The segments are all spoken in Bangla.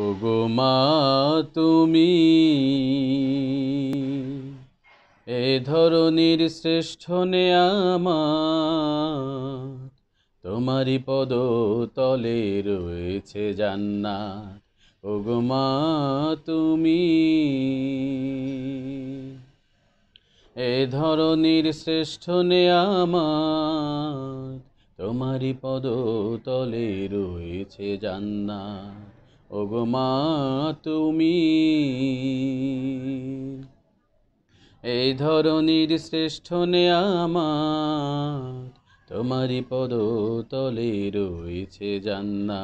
ওগো মা তুমি এ ধরনের শ্রেষ্ঠ আমার তোমারি পদ তলে রয়েছে জান্নাত ওগো মা তুমি এ ধরনের শ্রেষ্ঠ আমার তোমারি পদ তলে রয়েছে জান্নাত ওগো মা তুমি এই ধরনের শ্রেষ্ঠ আমার তোমারই পদ তলে রয়েছে জান্না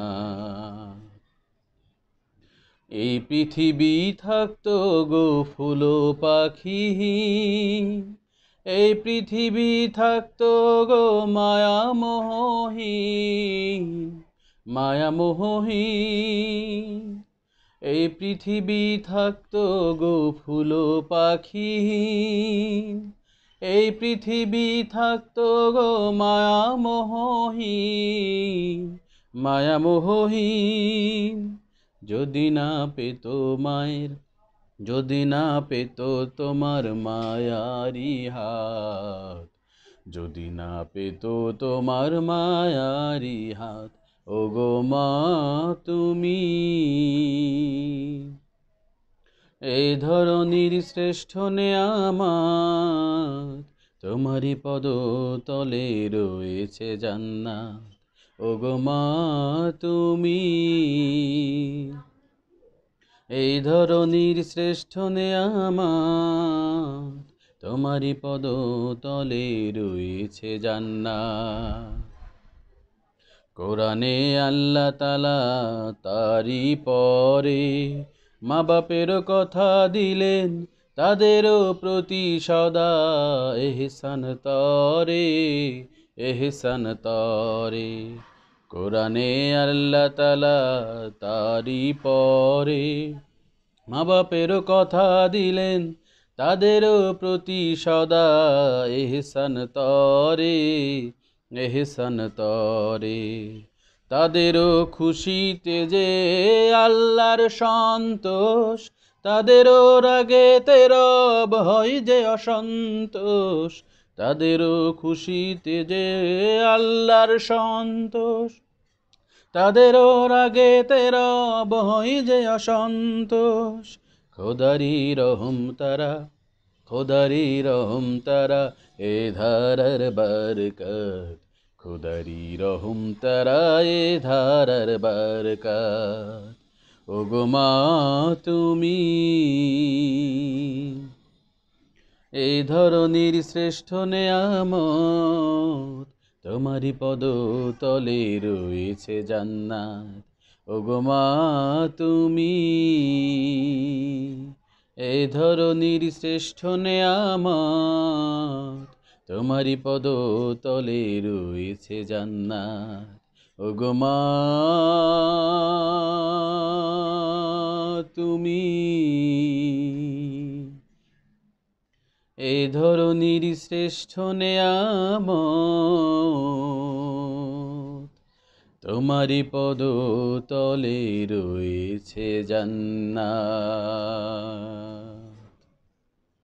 এই পৃথিবী থাকত গো ফুল পাখি এই পৃথিবী থাকত গো মায়া মোহী মোহি এই পৃথিবী থাকত গো ফুল পাখি এই পৃথিবী থাকত গো মায়া মোহি যদি না পেত মায়ের যদি না পেত তোমার মায়ারি হাত যদি না পেত তোমার মায়ারি হাত ওগো মা তুমি এই ধরনীর শ্রেষ্ঠ আমার তোমারই পদ তলে রয়েছে জান্নাত ওগো মা তুমি এই ধরনীর শ্রেষ্ঠ আমার তোমারই পদ তলে রয়েছে জান্নাত কোরআনে আল্লাহ তালা তারি পরে মা বাপের কথা দিলেন তাদেরও প্রতি সদা এহসান তরে এহসান তরে কোরআনে আল্লাহ তালা তারি পরে মা বাপের কথা দিলেন তাদেরও প্রতি সদা এহসান তরে এহসান তরে তাদেরও খুশিতে যে আল্লাহর সন্তোষ তাদেরও রাগে তেরব হয় যে অসন্তোষ তাদেরও খুশিতে যে আল্লাহর সন্তোষ তাদেরও রাগে তেরব হয় যে অসন্তোষ খোদারি রহম তারা খোদারি রহম তারা এ ধারার বারকাত খুদারি রহম তারা এ ধারার বারকাত ওগো মা তুমি এ ধরনের শ্রেষ্ঠ নেয়ামত তোমারি পদ তলে রয়েছে জান্নাত ওগো মা তুমি এ ধরনের শ্রেষ্ঠ নেয়ামত তোমারি পদ তলে রয়েছে জান্না ওগোমা তুমি এ ধরনীর শ্রেষ্ঠ নেয়াম তোমারি পদ তলে রয়েছে জান্না